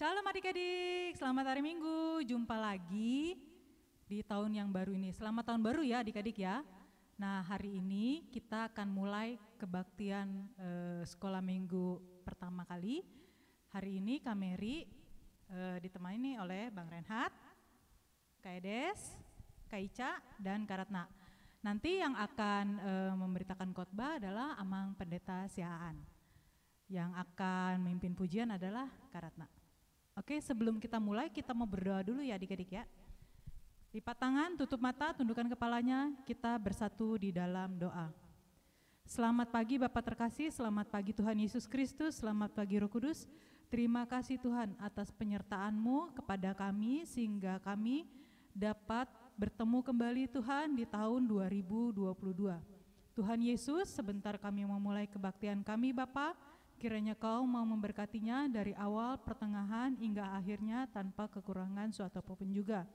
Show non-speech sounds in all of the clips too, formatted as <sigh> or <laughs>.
Shalom adik-adik, selamat hari Minggu. Jumpa lagi di tahun yang baru ini. Selamat tahun baru ya adik-adik ya. Nah hari ini kita akan mulai kebaktian eh, sekolah minggu pertama kali. Hari ini Kameri eh, ditemani oleh Bang Renhat, Kak Edes, Kak Ica, dan Kak Ratna. Nanti yang akan eh, memberitakan khotbah adalah Amang Pendeta Siaan. Yang akan memimpin pujian adalah Karatna. Oke, sebelum kita mulai, kita mau berdoa dulu ya adik-adik ya. Lipat tangan, tutup mata, tundukkan kepalanya, kita bersatu di dalam doa. Selamat pagi Bapak terkasih, selamat pagi Tuhan Yesus Kristus, selamat pagi Roh Kudus. Terima kasih Tuhan atas penyertaan-Mu kepada kami sehingga kami dapat bertemu kembali Tuhan di tahun 2022. Tuhan Yesus, sebentar kami memulai kebaktian kami Bapak, Kiranya kau mau memberkatinya dari awal, pertengahan, hingga akhirnya tanpa kekurangan suatu apapun juga.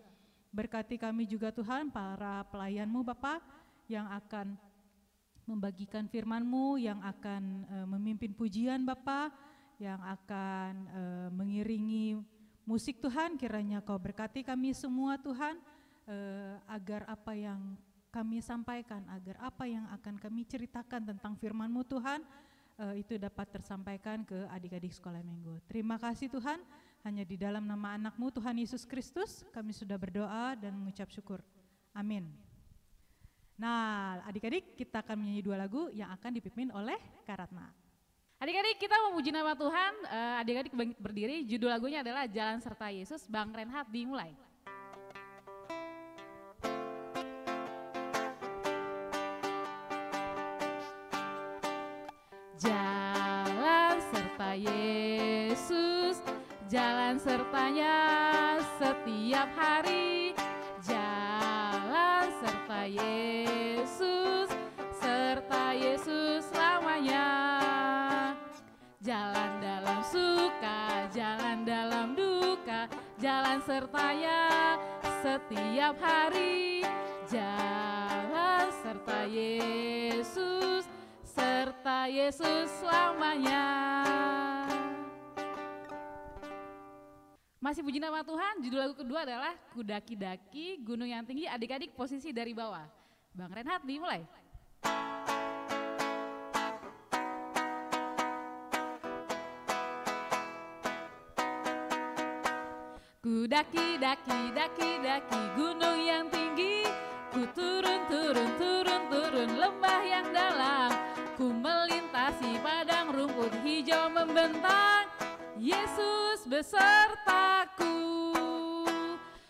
Berkati kami juga Tuhan, para pelayanmu Bapak, yang akan membagikan Firmanmu, yang akan e, memimpin pujian Bapak, yang akan e, mengiringi musik Tuhan, kiranya Kau berkati kami semua Tuhan, e, agar apa yang kami sampaikan, agar apa yang akan kami ceritakan tentang Firmanmu mu Tuhan, uh, itu dapat tersampaikan ke adik-adik sekolah minggu. Terima kasih Tuhan, hanya di dalam nama anakmu Tuhan Yesus Kristus kami sudah berdoa dan mengucap syukur. Amin. Nah adik-adik kita akan menyanyi dua lagu yang akan dipimpin oleh Karatna. Adik-adik kita memuji nama Tuhan, eh, adik-adik berdiri, judul lagunya adalah Jalan Serta Yesus, Bang Renhat dimulai. setiap hari jalan serta Yesus serta Yesus selamanya jalan dalam suka jalan dalam duka jalan serta Ya setiap hari jalan serta Yesus serta Yesus selamanya Masih puji nama Tuhan, judul lagu kedua adalah Kudaki-daki Gunung Yang Tinggi Adik-adik Posisi dari Bawah. Bang Renhat dimulai. Kudaki-daki-daki-daki gunung yang tinggi Ku turun-turun-turun-turun lembah yang dalam Ku melintasi padang rumput hijau membentang Yesus besertaku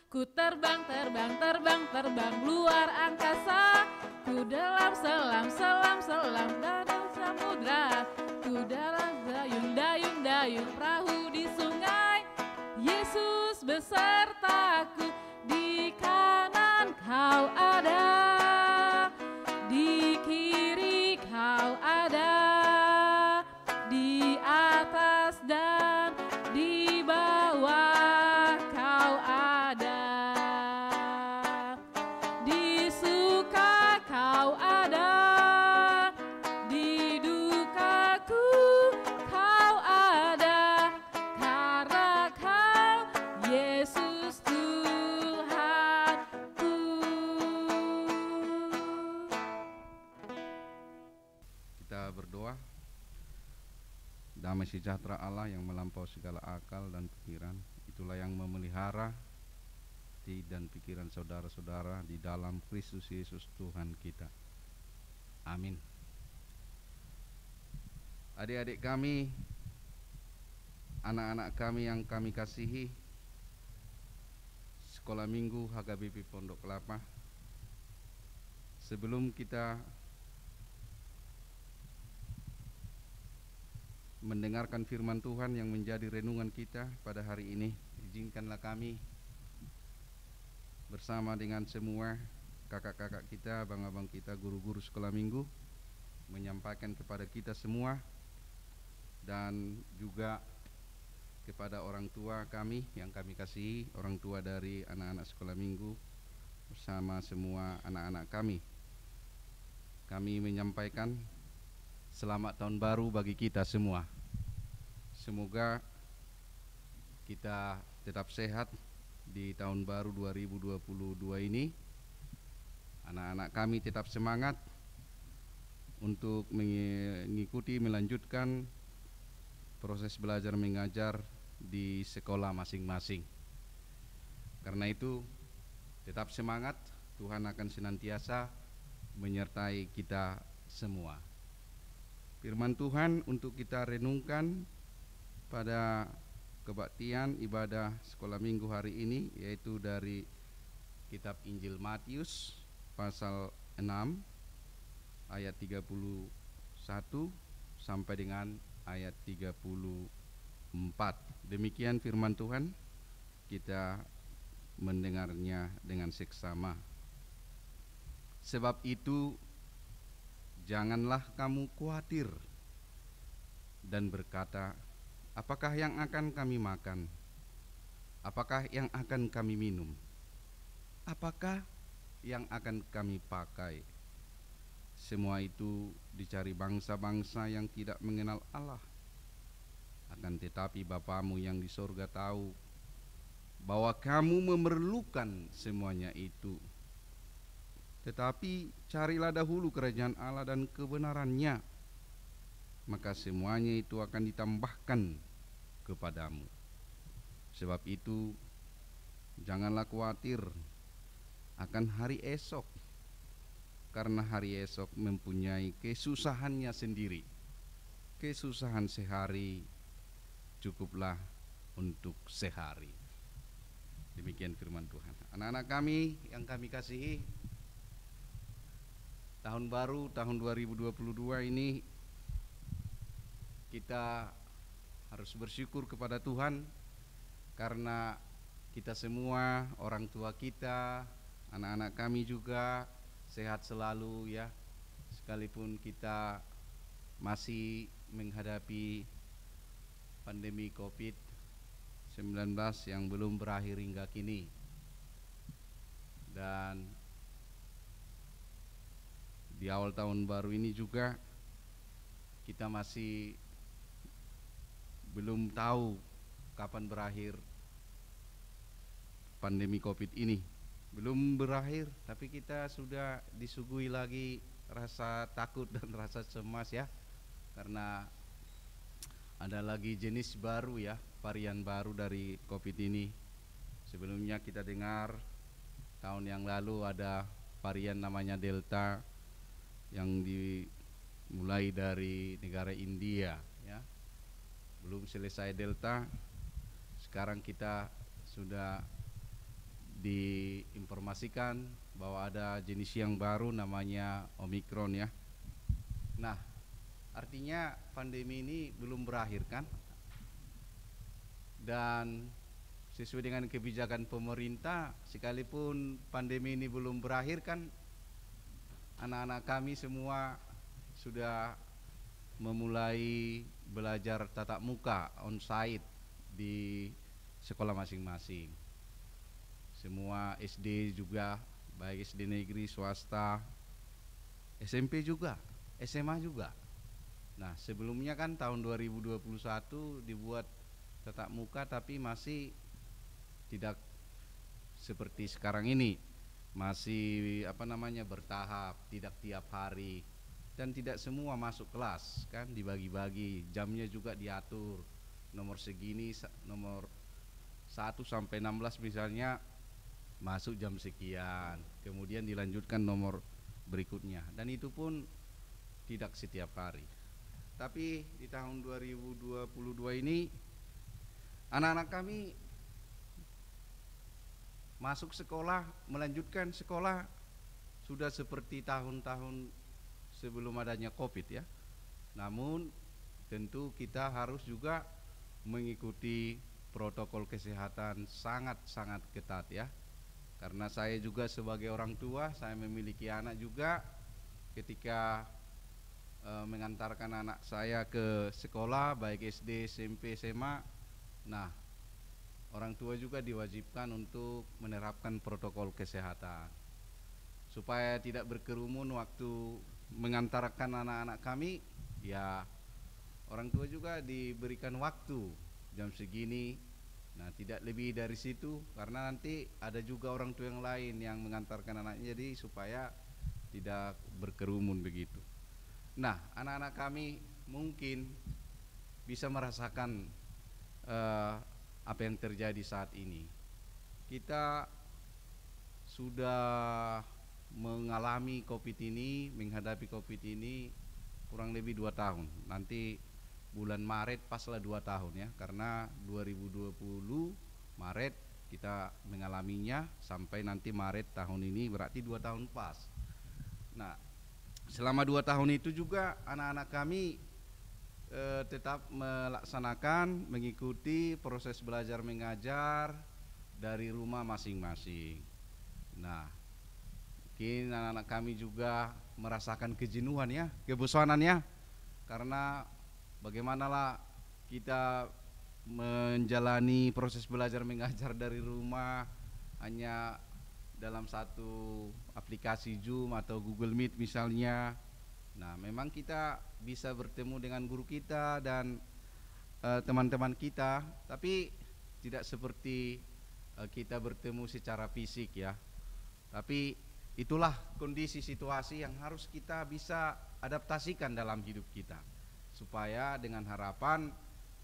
Ku terbang, terbang, terbang, terbang luar angkasa Ku dalam selam, selam, selam danau samudra Ku dalam dayung, dayung, dayung perahu di sungai Yesus besertaku di kanan kau ada sejahtera Allah yang melampaui segala akal dan pikiran itulah yang memelihara hati dan pikiran saudara-saudara di dalam Kristus Yesus Tuhan kita. Amin. Adik-adik kami, anak-anak kami yang kami kasihi, Sekolah Minggu HKBP Pondok Kelapa. Sebelum kita mendengarkan firman Tuhan yang menjadi renungan kita pada hari ini. Izinkanlah kami bersama dengan semua kakak-kakak kita, abang-abang kita, guru-guru sekolah minggu menyampaikan kepada kita semua dan juga kepada orang tua kami yang kami kasihi, orang tua dari anak-anak sekolah minggu bersama semua anak-anak kami. Kami menyampaikan selamat tahun baru bagi kita semua. Semoga kita tetap sehat di tahun baru 2022 ini. Anak-anak kami tetap semangat untuk mengikuti melanjutkan proses belajar mengajar di sekolah masing-masing. Karena itu tetap semangat, Tuhan akan senantiasa menyertai kita semua. Firman Tuhan untuk kita renungkan pada kebaktian ibadah sekolah minggu hari ini yaitu dari kitab Injil Matius pasal 6 ayat 31 sampai dengan ayat 34. Demikian firman Tuhan. Kita mendengarnya dengan seksama. Sebab itu janganlah kamu khawatir dan berkata, Apakah yang akan kami makan? Apakah yang akan kami minum? Apakah yang akan kami pakai? Semua itu dicari bangsa-bangsa yang tidak mengenal Allah. Akan tetapi Bapamu yang di sorga tahu bahwa kamu memerlukan semuanya itu. Tetapi carilah dahulu kerajaan Allah dan kebenarannya Maka semuanya itu akan ditambahkan kepadamu. Sebab itu, janganlah khawatir akan hari esok, karena hari esok mempunyai kesusahannya sendiri. Kesusahan sehari cukuplah untuk sehari. Demikian firman Tuhan. Anak-anak kami yang kami kasihi, tahun baru tahun 2022 ini kita harus bersyukur kepada Tuhan karena kita semua, orang tua kita, anak-anak kami juga sehat selalu ya. Sekalipun kita masih menghadapi pandemi Covid-19 yang belum berakhir hingga kini. Dan di awal tahun baru ini juga kita masih belum tahu kapan berakhir pandemi Covid ini. Belum berakhir, tapi kita sudah disuguhi lagi rasa takut dan <laughs> rasa cemas ya. Karena ada lagi jenis baru ya, varian baru dari Covid ini. Sebelumnya kita dengar tahun yang lalu ada varian namanya Delta yang dimulai dari negara India belum selesai delta sekarang kita sudah diinformasikan bahwa ada jenis yang baru namanya omikron ya nah artinya pandemi ini belum berakhir kan dan sesuai dengan kebijakan pemerintah sekalipun pandemi ini belum berakhir kan anak-anak kami semua sudah memulai belajar tatap muka on-site di sekolah masing-masing. Semua SD juga, baik SD negeri, swasta, SMP juga, SMA juga. Nah, sebelumnya kan tahun 2021 dibuat tatap muka tapi masih tidak seperti sekarang ini masih apa namanya bertahap tidak tiap hari dan tidak semua masuk kelas kan dibagi-bagi jamnya juga diatur nomor segini nomor 1 sampai 16 misalnya masuk jam sekian kemudian dilanjutkan nomor berikutnya dan itu pun tidak setiap hari tapi di tahun 2022 ini anak-anak kami masuk sekolah melanjutkan sekolah sudah seperti tahun-tahun sebelum adanya COVID ya. Namun tentu kita harus juga mengikuti protokol kesehatan sangat-sangat ketat ya. Karena saya juga sebagai orang tua, saya memiliki anak juga ketika e, mengantarkan anak saya ke sekolah baik SD, SMP, SMA. Nah, orang tua juga diwajibkan untuk menerapkan protokol kesehatan supaya tidak berkerumun waktu mengantarkan anak-anak kami ya orang tua juga diberikan waktu jam segini nah tidak lebih dari situ karena nanti ada juga orang tua yang lain yang mengantarkan anaknya jadi supaya tidak berkerumun begitu nah anak-anak kami mungkin bisa merasakan uh, apa yang terjadi saat ini kita sudah mengalami COVID ini, menghadapi COVID ini kurang lebih dua tahun. Nanti bulan Maret paslah dua tahun ya, karena 2020 Maret kita mengalaminya sampai nanti Maret tahun ini berarti dua tahun pas. Nah, selama dua tahun itu juga anak-anak kami eh, tetap melaksanakan, mengikuti proses belajar mengajar dari rumah masing-masing. Nah, Kini anak-anak kami juga merasakan kejenuhan ya, kebosanannya. Karena bagaimanalah kita menjalani proses belajar mengajar dari rumah hanya dalam satu aplikasi Zoom atau Google Meet misalnya. Nah, memang kita bisa bertemu dengan guru kita dan eh, teman-teman uh, kita, tapi tidak seperti uh, kita bertemu secara fisik ya. Tapi Itulah kondisi situasi yang harus kita bisa adaptasikan dalam hidup kita. Supaya dengan harapan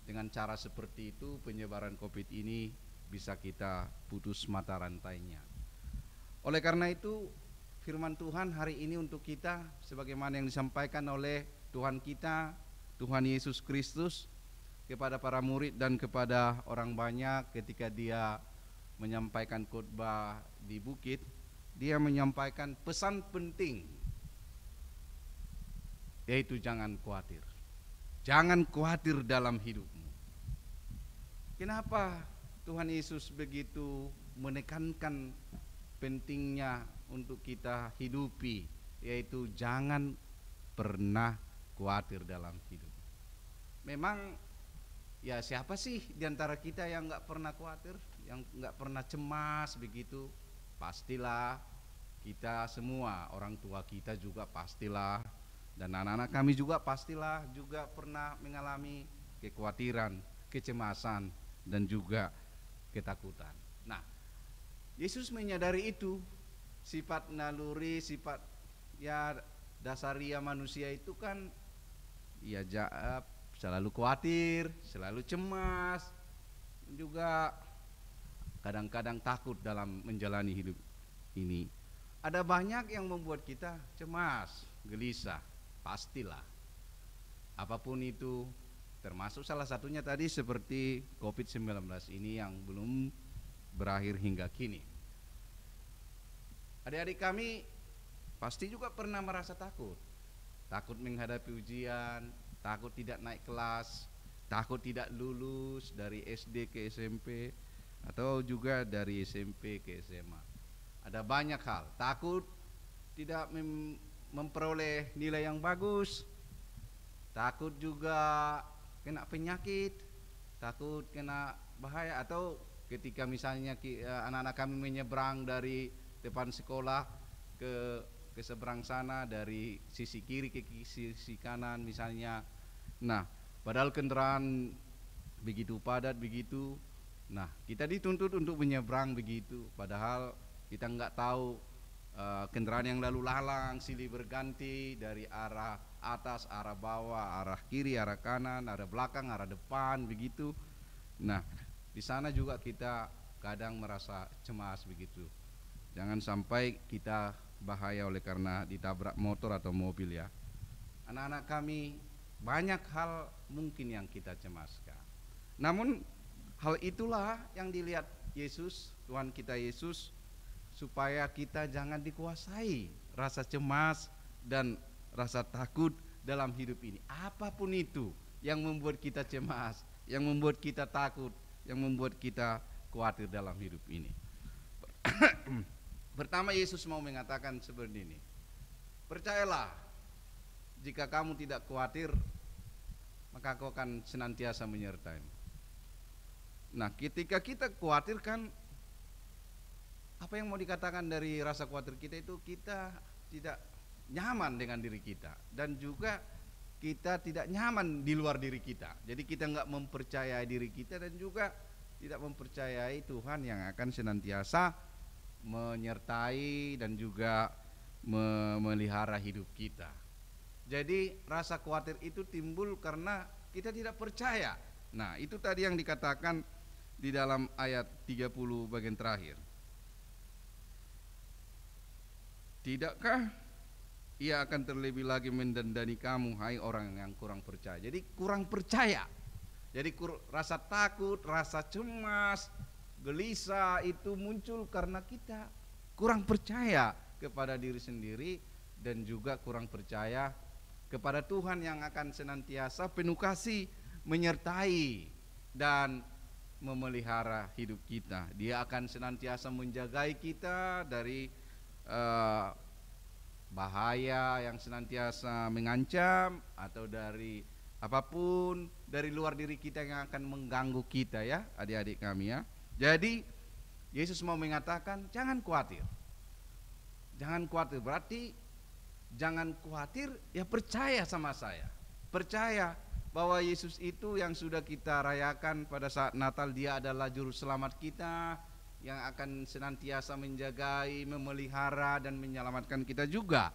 dengan cara seperti itu penyebaran Covid ini bisa kita putus mata rantainya. Oleh karena itu firman Tuhan hari ini untuk kita sebagaimana yang disampaikan oleh Tuhan kita, Tuhan Yesus Kristus kepada para murid dan kepada orang banyak ketika dia menyampaikan khotbah di bukit dia menyampaikan pesan penting yaitu jangan khawatir. Jangan khawatir dalam hidupmu. Kenapa Tuhan Yesus begitu menekankan pentingnya untuk kita hidupi yaitu jangan pernah khawatir dalam hidup. Memang ya siapa sih diantara kita yang nggak pernah khawatir, yang nggak pernah cemas begitu? Pastilah kita semua orang tua kita juga pastilah dan anak-anak kami juga pastilah juga pernah mengalami kekhawatiran, kecemasan dan juga ketakutan. Nah, Yesus menyadari itu sifat naluri, sifat ya dasaria manusia itu kan ya jawab selalu khawatir, selalu cemas, juga kadang-kadang takut dalam menjalani hidup ini. Ada banyak yang membuat kita cemas, gelisah, pastilah. Apapun itu, termasuk salah satunya tadi seperti COVID-19 ini yang belum berakhir hingga kini. Adik-adik kami pasti juga pernah merasa takut. Takut menghadapi ujian, takut tidak naik kelas, takut tidak lulus dari SD ke SMP atau juga dari SMP ke SMA. Ada banyak hal, takut tidak mem memperoleh nilai yang bagus, takut juga kena penyakit, takut kena bahaya atau ketika misalnya eh, anak-anak kami menyeberang dari depan sekolah ke ke seberang sana dari sisi kiri ke sisi kanan misalnya. Nah, padahal kendaraan begitu padat begitu. Nah, kita dituntut untuk menyeberang begitu padahal kita nggak tahu uh, kendaraan yang lalu lalang silih berganti dari arah atas, arah bawah, arah kiri, arah kanan, arah belakang, arah depan begitu. Nah, di sana juga kita kadang merasa cemas begitu. Jangan sampai kita bahaya oleh karena ditabrak motor atau mobil ya. Anak-anak kami banyak hal mungkin yang kita cemaskan. Namun hal itulah yang dilihat Yesus, Tuhan kita Yesus supaya kita jangan dikuasai rasa cemas dan rasa takut dalam hidup ini. Apapun itu yang membuat kita cemas, yang membuat kita takut, yang membuat kita khawatir dalam hidup ini. <coughs> Pertama Yesus mau mengatakan seperti ini. Percayalah, jika kamu tidak khawatir, maka kau akan senantiasa menyertai. Nah, ketika kita khawatirkan, apa yang mau dikatakan dari rasa khawatir kita itu kita tidak nyaman dengan diri kita dan juga kita tidak nyaman di luar diri kita. Jadi kita nggak mempercayai diri kita dan juga tidak mempercayai Tuhan yang akan senantiasa menyertai dan juga memelihara hidup kita. Jadi rasa khawatir itu timbul karena kita tidak percaya. Nah, itu tadi yang dikatakan di dalam ayat 30 bagian terakhir. Tidakkah ia akan terlebih lagi mendandani kamu hai orang yang kurang percaya. Jadi kurang percaya. Jadi kur, rasa takut, rasa cemas, gelisah itu muncul karena kita kurang percaya kepada diri sendiri dan juga kurang percaya kepada Tuhan yang akan senantiasa penuh kasih menyertai dan memelihara hidup kita. Dia akan senantiasa menjagai kita dari uh, bahaya yang senantiasa mengancam atau dari apapun dari luar diri kita yang akan mengganggu kita ya adik-adik kami ya jadi Yesus mau mengatakan jangan khawatir jangan khawatir berarti jangan khawatir ya percaya sama saya percaya bahwa Yesus itu yang sudah kita rayakan pada saat Natal dia adalah juru selamat kita yang akan senantiasa menjagai, memelihara dan menyelamatkan kita juga.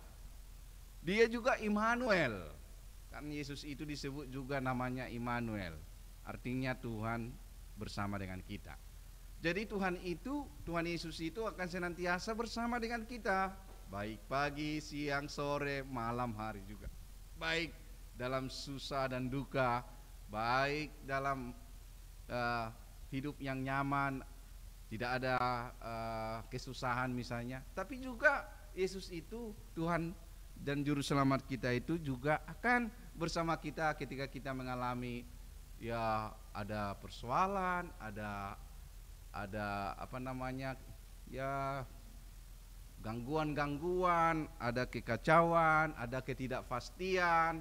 Dia juga Immanuel. Kan Yesus itu disebut juga namanya Immanuel. Artinya Tuhan bersama dengan kita. Jadi Tuhan itu, Tuhan Yesus itu akan senantiasa bersama dengan kita, baik pagi, siang, sore, malam hari juga. Baik dalam susah dan duka, baik dalam uh, hidup yang nyaman tidak ada uh, kesusahan misalnya, tapi juga Yesus itu Tuhan dan juru selamat kita itu juga akan bersama kita ketika kita mengalami ya ada persoalan, ada ada apa namanya ya gangguan-gangguan, ada kekacauan, ada ketidakpastian,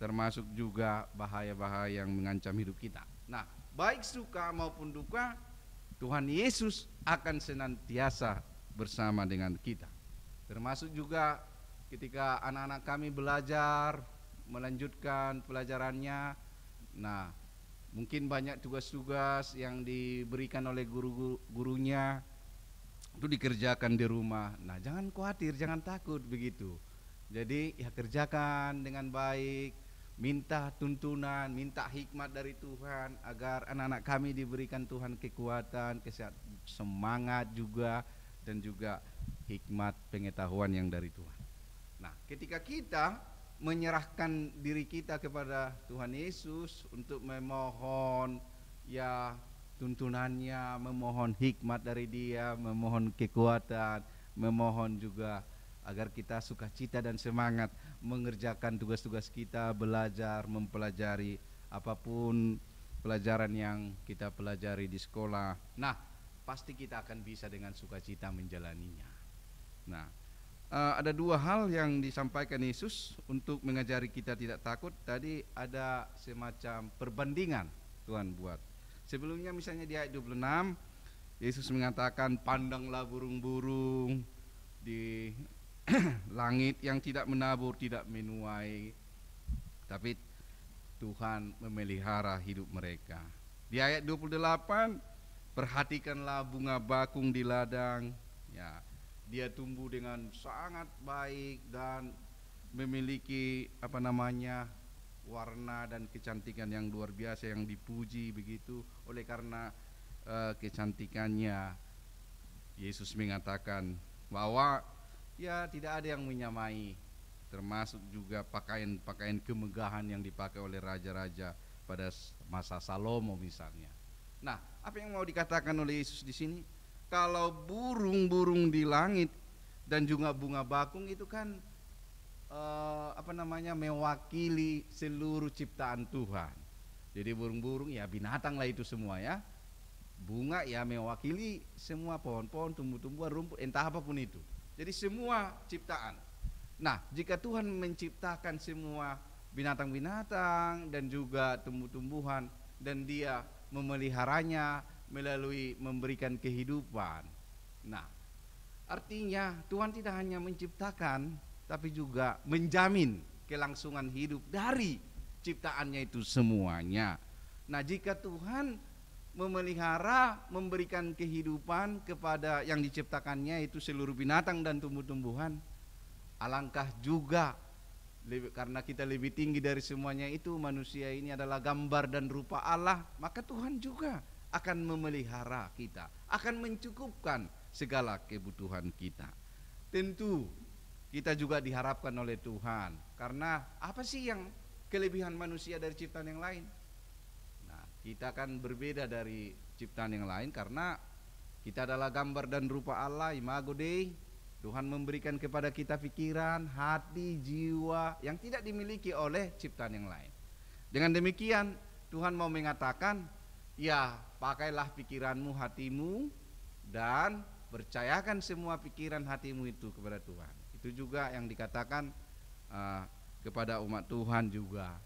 termasuk juga bahaya-bahaya yang mengancam hidup kita. Nah, baik suka maupun duka Tuhan Yesus akan senantiasa bersama dengan kita. Termasuk juga ketika anak-anak kami belajar, melanjutkan pelajarannya. Nah, mungkin banyak tugas-tugas yang diberikan oleh guru-gurunya itu dikerjakan di rumah. Nah, jangan khawatir, jangan takut begitu. Jadi, ya kerjakan dengan baik, minta tuntunan, minta hikmat dari Tuhan agar anak-anak kami diberikan Tuhan kekuatan, kesehatan, semangat juga dan juga hikmat pengetahuan yang dari Tuhan. Nah, ketika kita menyerahkan diri kita kepada Tuhan Yesus untuk memohon ya tuntunannya, memohon hikmat dari Dia, memohon kekuatan, memohon juga agar kita suka cita dan semangat mengerjakan tugas-tugas kita, belajar, mempelajari apapun pelajaran yang kita pelajari di sekolah. Nah, pasti kita akan bisa dengan sukacita menjalaninya. Nah, eh, ada dua hal yang disampaikan Yesus untuk mengajari kita tidak takut. Tadi ada semacam perbandingan Tuhan buat. Sebelumnya misalnya di ayat 26 Yesus mengatakan pandanglah burung-burung di <coughs> langit yang tidak menabur, tidak menuai, tapi Tuhan memelihara hidup mereka. Di ayat 28, perhatikanlah bunga bakung di ladang, ya, dia tumbuh dengan sangat baik dan memiliki apa namanya warna dan kecantikan yang luar biasa yang dipuji begitu oleh karena uh, kecantikannya Yesus mengatakan bahwa ya tidak ada yang menyamai termasuk juga pakaian-pakaian kemegahan yang dipakai oleh raja-raja pada masa Salomo misalnya. Nah, apa yang mau dikatakan oleh Yesus di sini? Kalau burung-burung di langit dan juga bunga bakung itu kan eh, apa namanya mewakili seluruh ciptaan Tuhan. Jadi burung-burung ya binatang lah itu semua ya. Bunga ya mewakili semua pohon-pohon, tumbuh-tumbuhan, rumput, entah apapun itu. Jadi semua ciptaan. Nah, jika Tuhan menciptakan semua binatang-binatang dan juga tumbuh-tumbuhan dan dia memeliharanya melalui memberikan kehidupan. Nah, artinya Tuhan tidak hanya menciptakan tapi juga menjamin kelangsungan hidup dari ciptaannya itu semuanya. Nah, jika Tuhan memelihara, memberikan kehidupan kepada yang diciptakannya itu seluruh binatang dan tumbuh-tumbuhan. Alangkah juga lebih, karena kita lebih tinggi dari semuanya itu manusia ini adalah gambar dan rupa Allah, maka Tuhan juga akan memelihara kita, akan mencukupkan segala kebutuhan kita. Tentu kita juga diharapkan oleh Tuhan. Karena apa sih yang kelebihan manusia dari ciptaan yang lain? Kita kan berbeda dari ciptaan yang lain karena kita adalah gambar dan rupa Allah, imago Dei. Tuhan memberikan kepada kita pikiran, hati, jiwa yang tidak dimiliki oleh ciptaan yang lain. Dengan demikian, Tuhan mau mengatakan, ya pakailah pikiranmu, hatimu, dan percayakan semua pikiran hatimu itu kepada Tuhan. Itu juga yang dikatakan uh, kepada umat Tuhan juga.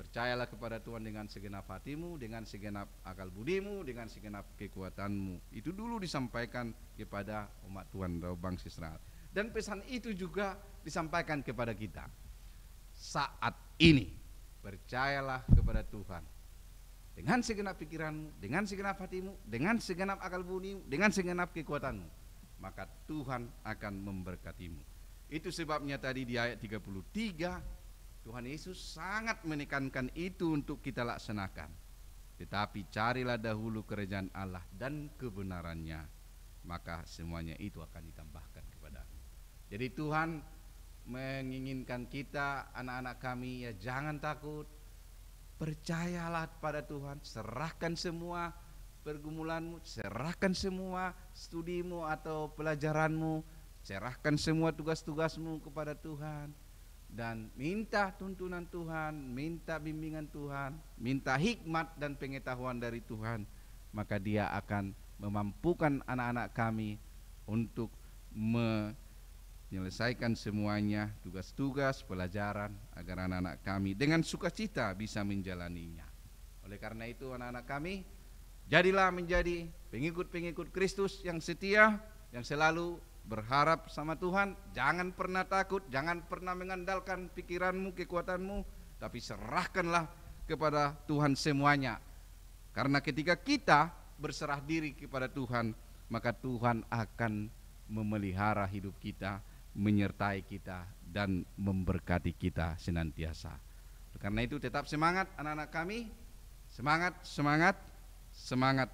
Percayalah kepada Tuhan dengan segenap hatimu, dengan segenap akal budimu, dengan segenap kekuatanmu. Itu dulu disampaikan kepada umat Tuhan atau bangsa Israel. Dan pesan itu juga disampaikan kepada kita. Saat ini percayalah kepada Tuhan. Dengan segenap pikiranmu, dengan segenap hatimu, dengan segenap akal budimu, dengan segenap kekuatanmu, maka Tuhan akan memberkatimu. Itu sebabnya tadi di ayat 33 Tuhan Yesus sangat menekankan itu untuk kita laksanakan. Tetapi carilah dahulu kerajaan Allah dan kebenarannya, maka semuanya itu akan ditambahkan kepada. Jadi Tuhan menginginkan kita anak-anak kami ya jangan takut. Percayalah pada Tuhan, serahkan semua pergumulanmu, serahkan semua studimu atau pelajaranmu, serahkan semua tugas-tugasmu kepada Tuhan dan minta tuntunan Tuhan, minta bimbingan Tuhan, minta hikmat dan pengetahuan dari Tuhan, maka Dia akan memampukan anak-anak kami untuk menyelesaikan semuanya tugas-tugas pelajaran agar anak-anak kami dengan sukacita bisa menjalaninya. Oleh karena itu anak-anak kami jadilah menjadi pengikut-pengikut Kristus yang setia yang selalu berharap sama Tuhan, jangan pernah takut, jangan pernah mengandalkan pikiranmu, kekuatanmu, tapi serahkanlah kepada Tuhan semuanya. Karena ketika kita berserah diri kepada Tuhan, maka Tuhan akan memelihara hidup kita, menyertai kita dan memberkati kita senantiasa. Karena itu tetap semangat anak-anak kami, semangat, semangat, semangat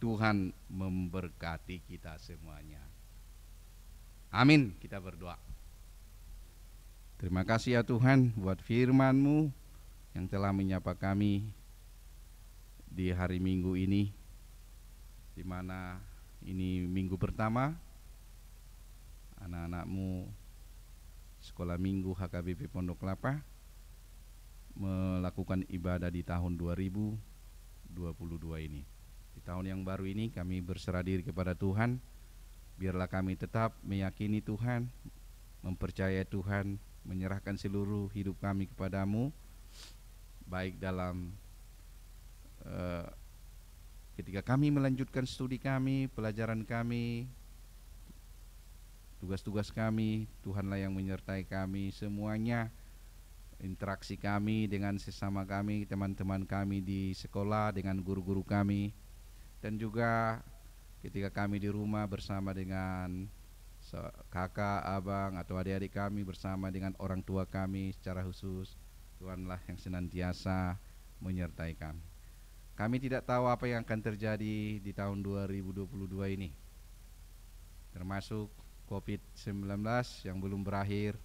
Tuhan memberkati kita semuanya. Amin, kita berdoa. Terima kasih ya Tuhan buat firman-Mu yang telah menyapa kami di hari Minggu ini di mana ini minggu pertama anak-anakmu sekolah minggu HKBP Pondok Kelapa melakukan ibadah di tahun 2022 ini. Di tahun yang baru ini kami berserah diri kepada Tuhan. Biarlah kami tetap meyakini Tuhan, mempercayai Tuhan, menyerahkan seluruh hidup kami kepadamu, baik dalam uh, ketika kami melanjutkan studi kami, pelajaran kami, tugas-tugas kami, Tuhanlah yang menyertai kami semuanya interaksi kami dengan sesama kami, teman-teman kami di sekolah, dengan guru-guru kami, dan juga ketika kami di rumah bersama dengan kakak, abang atau adik-adik kami bersama dengan orang tua kami secara khusus Tuhanlah yang senantiasa menyertai kami kami tidak tahu apa yang akan terjadi di tahun 2022 ini termasuk COVID-19 yang belum berakhir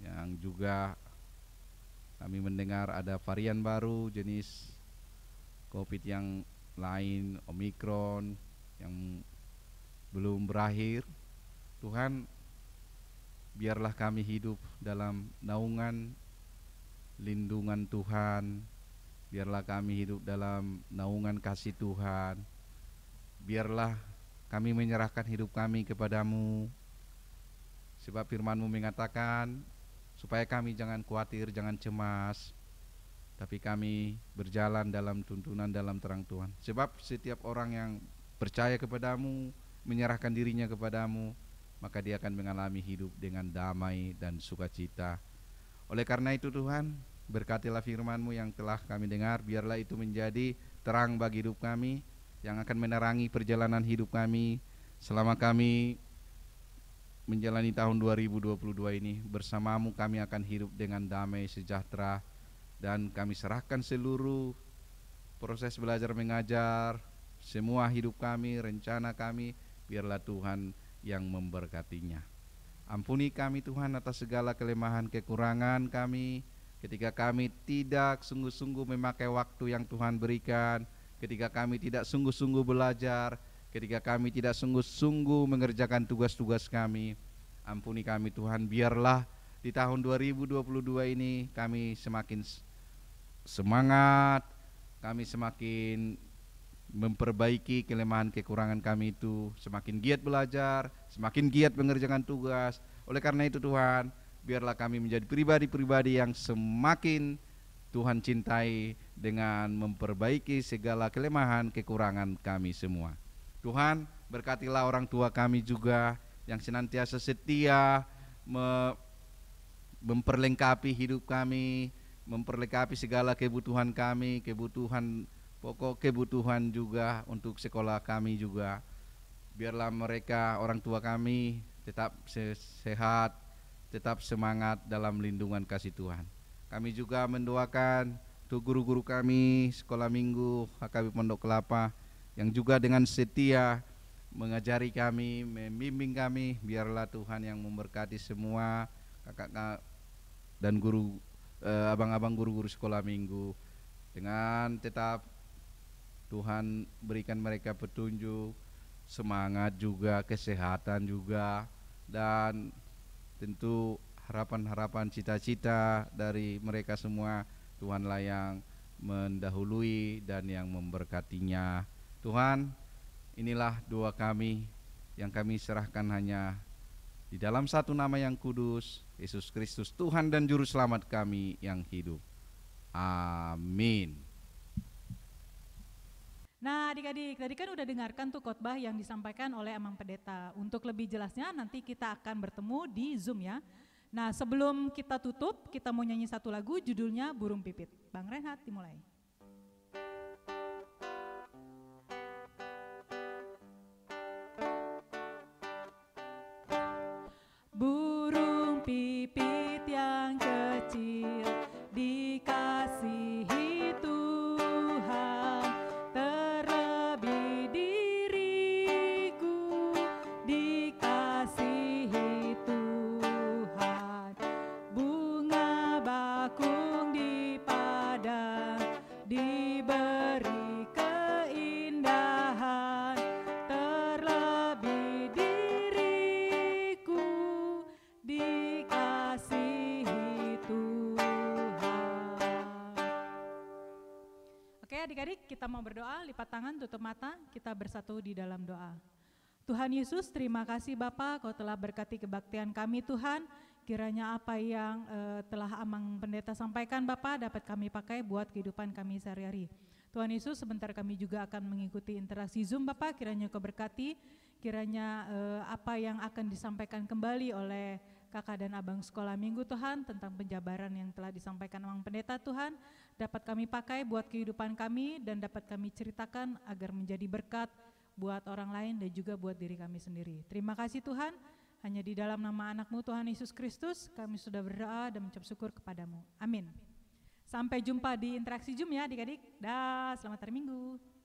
yang juga kami mendengar ada varian baru jenis COVID yang lain Omikron yang belum berakhir Tuhan biarlah kami hidup dalam naungan lindungan Tuhan biarlah kami hidup dalam naungan kasih Tuhan biarlah kami menyerahkan hidup kami kepadamu sebab firmanmu mengatakan supaya kami jangan khawatir jangan cemas tapi kami berjalan dalam tuntunan dalam terang Tuhan. Sebab setiap orang yang percaya kepadamu, menyerahkan dirinya kepadamu, maka dia akan mengalami hidup dengan damai dan sukacita. Oleh karena itu Tuhan, berkatilah FirmanMu yang telah kami dengar, biarlah itu menjadi terang bagi hidup kami, yang akan menerangi perjalanan hidup kami selama kami menjalani tahun 2022 ini. Bersamamu kami akan hidup dengan damai sejahtera, dan kami serahkan seluruh proses belajar mengajar, semua hidup kami, rencana kami, biarlah Tuhan yang memberkatinya. Ampuni kami Tuhan atas segala kelemahan kekurangan kami ketika kami tidak sungguh-sungguh memakai waktu yang Tuhan berikan, ketika kami tidak sungguh-sungguh belajar, ketika kami tidak sungguh-sungguh mengerjakan tugas-tugas kami. Ampuni kami Tuhan, biarlah di tahun 2022 ini kami semakin semangat, kami semakin memperbaiki kelemahan kekurangan kami itu, semakin giat belajar, semakin giat mengerjakan tugas. Oleh karena itu Tuhan, biarlah kami menjadi pribadi-pribadi yang semakin Tuhan cintai dengan memperbaiki segala kelemahan kekurangan kami semua. Tuhan, berkatilah orang tua kami juga yang senantiasa setia me memperlengkapi hidup kami, memperlengkapi segala kebutuhan kami, kebutuhan pokok kebutuhan juga untuk sekolah kami juga. Biarlah mereka orang tua kami tetap sehat, tetap semangat dalam lindungan kasih Tuhan. Kami juga mendoakan untuk guru-guru kami sekolah minggu HKB Pondok Kelapa yang juga dengan setia mengajari kami, membimbing kami, biarlah Tuhan yang memberkati semua kakak-kakak dan guru Eh, abang-abang guru-guru sekolah minggu dengan tetap Tuhan berikan mereka petunjuk, semangat juga, kesehatan juga dan tentu harapan-harapan cita-cita dari mereka semua Tuhanlah yang mendahului dan yang memberkatinya. Tuhan, inilah doa kami yang kami serahkan hanya di dalam satu nama yang kudus, Yesus Kristus Tuhan dan Juru Selamat kami yang hidup. Amin. Nah adik-adik, tadi kan udah dengarkan tuh khotbah yang disampaikan oleh Amang Pendeta. Untuk lebih jelasnya nanti kita akan bertemu di Zoom ya. Nah sebelum kita tutup, kita mau nyanyi satu lagu judulnya Burung Pipit. Bang Renhat dimulai. tangan, tutup mata, kita bersatu di dalam doa. Tuhan Yesus, terima kasih Bapak, Kau telah berkati kebaktian kami Tuhan. Kiranya apa yang uh, telah Amang Pendeta sampaikan Bapak dapat kami pakai buat kehidupan kami sehari-hari. Tuhan Yesus, sebentar kami juga akan mengikuti interaksi Zoom Bapak. kiranya Kau berkati, kiranya uh, apa yang akan disampaikan kembali oleh kakak dan abang sekolah minggu Tuhan, tentang penjabaran yang telah disampaikan Mang Pendeta Tuhan, dapat kami pakai buat kehidupan kami dan dapat kami ceritakan agar menjadi berkat buat orang lain dan juga buat diri kami sendiri. Terima kasih Tuhan, hanya di dalam nama anakmu Tuhan Yesus Kristus, kami sudah berdoa dan mencap syukur kepadamu. Amin. Sampai jumpa di interaksi Zoom ya adik-adik. Dah, selamat hari Minggu.